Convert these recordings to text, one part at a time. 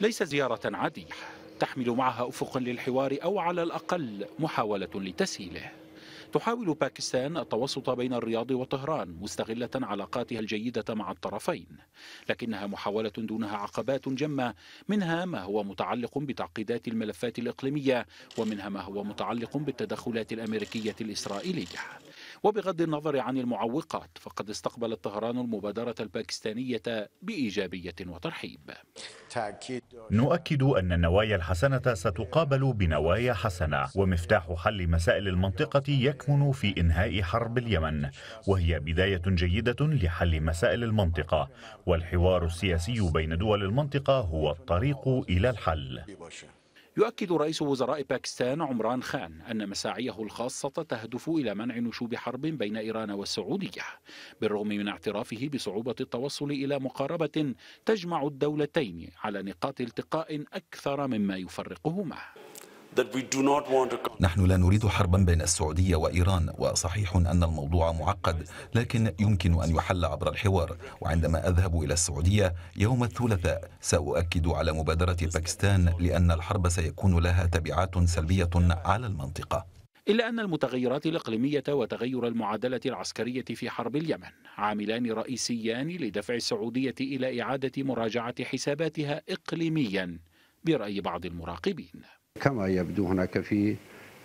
ليس زيارة عادية تحمل معها أفق للحوار أو على الأقل محاولة لتسهيله تحاول باكستان التوسط بين الرياض وطهران مستغلة علاقاتها الجيدة مع الطرفين لكنها محاولة دونها عقبات جمة منها ما هو متعلق بتعقيدات الملفات الإقليمية ومنها ما هو متعلق بالتدخلات الأمريكية الإسرائيلية وبغض النظر عن المعوقات فقد استقبلت طهران المبادرة الباكستانية بإيجابية وترحيب نؤكد أن النوايا الحسنة ستقابل بنوايا حسنة ومفتاح حل مسائل المنطقة يكمن في إنهاء حرب اليمن وهي بداية جيدة لحل مسائل المنطقة والحوار السياسي بين دول المنطقة هو الطريق إلى الحل يؤكد رئيس وزراء باكستان عمران خان أن مساعيه الخاصة تهدف إلى منع نشوب حرب بين إيران والسعودية بالرغم من اعترافه بصعوبة التوصل إلى مقاربة تجمع الدولتين على نقاط التقاء أكثر مما يفرقهما نحن لا نريد حربا بين السعودية وإيران وصحيح أن الموضوع معقد لكن يمكن أن يحل عبر الحوار وعندما أذهب إلى السعودية يوم الثلاثاء سأؤكد على مبادرة باكستان لأن الحرب سيكون لها تبعات سلبية على المنطقة إلا أن المتغيرات الإقليمية وتغير المعادلة العسكرية في حرب اليمن عاملان رئيسيان لدفع السعودية إلى إعادة مراجعة حساباتها إقليميا برأي بعض المراقبين كما يبدو هناك في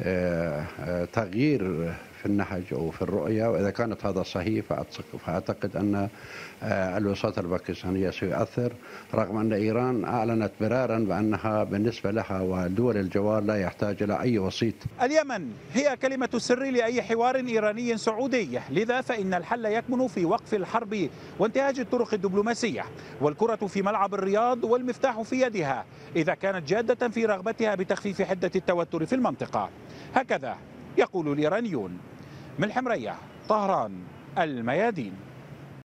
آه، آه، تغيير في النهج أو في الرؤية وإذا كانت هذا صحيح فأعتقد أن آه، الوساطة الباكستانية سيؤثر رغم أن إيران أعلنت مرارا بأنها بالنسبة لها ودول الجوار لا يحتاج إلى أي وسيط اليمن هي كلمة السر لأي حوار إيراني سعودي لذا فإن الحل يكمن في وقف الحرب وانتهاج الطرق الدبلوماسية والكرة في ملعب الرياض والمفتاح في يدها إذا كانت جادة في رغبتها بتخفيف حدة التوتر في المنطقة هكذا يقول الإيرانيون من الحمرية طهران الميادين